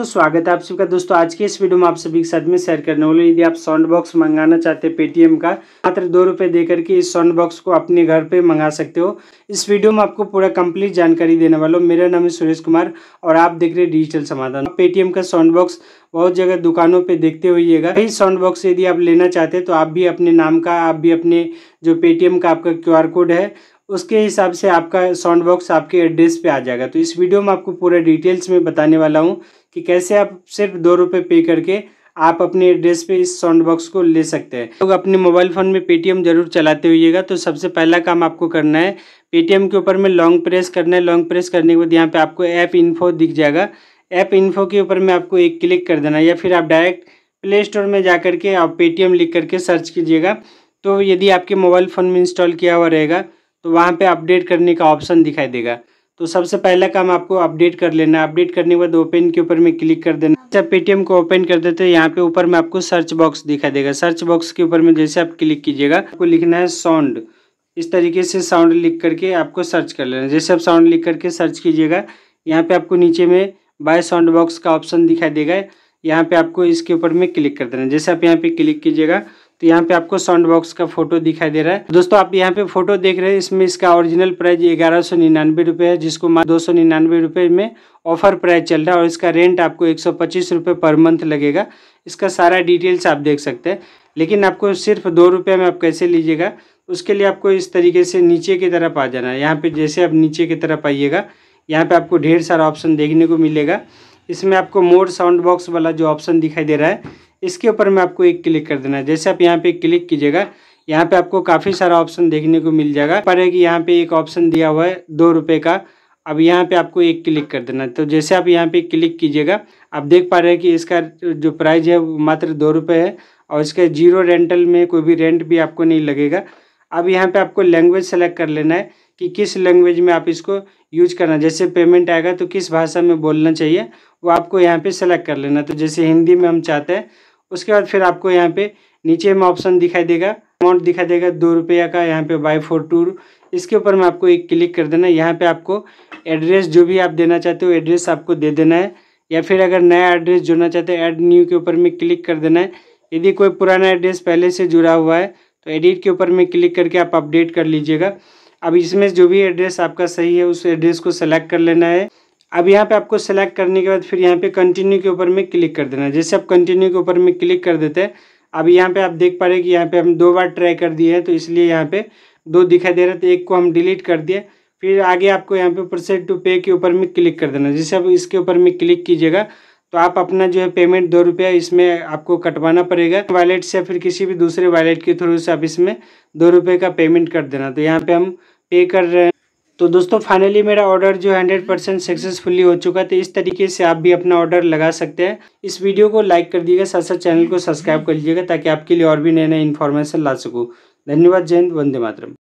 तो स्वागत है आप सबका दोस्तों आज के इस वीडियो में आप सभी के साथ में शेयर करने वाले यदि आप साउंड बॉक्स मंगाना चाहते हैं पेटीएम का मात्र दो रुपये दे करके इस साउंड बॉक्स को अपने घर पे मंगा सकते हो इस वीडियो में आपको पूरा कंप्लीट जानकारी देने वाला हूँ मेरा नाम है सुरेश कुमार और आप देख रहे हैं डिजिटल समाधान पेटीएम का साउंड बॉक्स बहुत जगह दुकानों पर देखते हुएगा वही साउंड बॉक्स यदि आप लेना चाहते हैं तो आप भी अपने नाम का आप भी अपने जो पेटीएम का आपका क्यू कोड है उसके हिसाब से आपका साउंड बॉक्स आपके एड्रेस पे आ जाएगा तो इस वीडियो में आपको पूरा डिटेल्स में बताने वाला हूँ कि कैसे आप सिर्फ दो रुपये पे करके आप अपने एड्रेस पे इस साउंड बॉक्स को ले सकते हैं लोग तो अपने मोबाइल फ़ोन में पेटीएम जरूर चलाते हुएगा तो सबसे पहला काम आपको करना है पेटीएम के ऊपर में लॉन्ग प्रेस करना है लॉन्ग प्रेस करने के बाद यहाँ पे आपको ऐप इन्फो दिख जाएगा ऐप इन्फो के ऊपर में आपको एक क्लिक कर देना या फिर आप डायरेक्ट प्ले स्टोर में जा करके आप पेटीएम लिख करके सर्च कीजिएगा तो यदि आपके मोबाइल फ़ोन में इंस्टॉल किया हुआ रहेगा तो वहाँ पर अपडेट करने का ऑप्शन दिखाई देगा तो सबसे पहला काम आपको अपडेट कर लेना अपडेट करने के बाद ओपन के ऊपर में क्लिक कर देना जब पेटीएम को ओपन कर देते हैं यहाँ पे ऊपर में आपको सर्च बॉक्स दिखाई देगा सर्च बॉक्स के ऊपर में जैसे आप क्लिक कीजिएगा आपको लिखना है साउंड इस तरीके से साउंड लिख करके आपको सर्च कर लेना जैसे आप साउंड लिख करके सर्च कीजिएगा यहाँ पे आपको नीचे में बाय साउंड बॉक्स का ऑप्शन दिखाई देगा यहाँ पे आपको इसके ऊपर में क्लिक कर देना जैसे आप यहाँ पे क्लिक कीजिएगा तो यहाँ पे आपको साउंड बॉक्स का फोटो दिखाई दे रहा है दोस्तों आप यहाँ पे फोटो देख रहे हैं इसमें इसका ओरिजिनल प्राइस ग्यारह सौ निन्यानवे रुपये है जिसको दो सौ निन्यानवे रुपये में ऑफर प्राइस चल रहा है और इसका रेंट आपको एक सौ पच्चीस रुपये पर मंथ लगेगा इसका सारा डिटेल्स आप देख सकते हैं लेकिन आपको सिर्फ दो रुपये में आप कैसे लीजिएगा उसके लिए आपको इस तरीके से नीचे की तरफ आ जाना है यहाँ पर जैसे आप नीचे की तरफ आइएगा यहाँ पर आपको ढेर सारा ऑप्शन देखने को मिलेगा इसमें आपको मोर साउंड बॉक्स वाला जो ऑप्शन दिखाई दे रहा है इसके ऊपर मैं आपको एक क्लिक कर देना है जैसे आप यहाँ पे क्लिक कीजिएगा यहाँ पे आपको काफ़ी सारा ऑप्शन देखने को मिल जाएगा पर है कि यहाँ पे एक ऑप्शन दिया हुआ है दो रुपये का अब यहाँ पे आपको एक क्लिक कर देना है तो जैसे आप यहाँ पे क्लिक कीजिएगा आप देख पा रहे हैं कि इसका जो प्राइस है वो मात्र दो रुपये है और इसका जीरो रेंटल में कोई भी रेंट भी आपको नहीं लगेगा अब यहाँ पर आपको लैंग्वेज सेलेक्ट कर लेना है कि किस लैंग्वेज में आप इसको यूज करना जैसे पेमेंट आएगा तो किस भाषा में बोलना चाहिए वो आपको यहाँ पे सेलेक्ट कर लेना तो जैसे हिंदी में हम चाहते हैं उसके बाद फिर आपको यहाँ पे नीचे में ऑप्शन दिखाई देगा अमाउंट दिखाई देगा दो रुपया का यहाँ पे बाई फोर टूर इसके ऊपर मैं आपको एक क्लिक कर देना यहाँ पे आपको एड्रेस जो भी आप देना चाहते हो एड्रेस आपको दे देना है या फिर अगर नया एड्रेस जुड़ना चाहते हैं ऐड न्यू के ऊपर में क्लिक कर देना है यदि कोई पुराना एड्रेस पहले से जुड़ा हुआ है तो एडिट के ऊपर में क्लिक करके आप अपडेट कर लीजिएगा अब इसमें जो भी एड्रेस आपका सही है उस एड्रेस को सेलेक्ट कर लेना है अब यहाँ पे आपको सेलेक्ट करने के बाद फिर यहाँ पे कंटिन्यू के ऊपर में क्लिक कर देना जैसे आप कंटिन्यू के ऊपर में क्लिक कर देते हैं अब यहाँ पे आप देख पा रहे हैं कि यहाँ पे हम दो बार ट्राई कर दिए हैं तो इसलिए यहाँ पे दो दिखाई दे रहा है तो एक को हम डिलीट कर दिए फिर आगे आपको यहाँ पे प्रोसेड टू पे के ऊपर में क्लिक कर देना जैसे आप इसके ऊपर में क्लिक कीजिएगा तो आप अपना जो है पेमेंट दो रुपया इसमें आपको कटवाना पड़ेगा वॉलेट से फिर किसी भी दूसरे वैलेट के थ्रू से आप इसमें दो रुपये का पेमेंट कर देना तो यहाँ पे हम पे कर रहे हैं तो दोस्तों फाइनली मेरा ऑर्डर जो 100 परसेंट सक्सेसफुली हो चुका तो इस तरीके से आप भी अपना ऑर्डर लगा सकते हैं इस वीडियो को लाइक कर दीजिएगा साथ साथ चैनल को सब्सक्राइब कर लीजिएगा ताकि आपके लिए और भी नए नए इन्फॉर्मेशन ला सकूँ धन्यवाद जयंत वंदे मातरम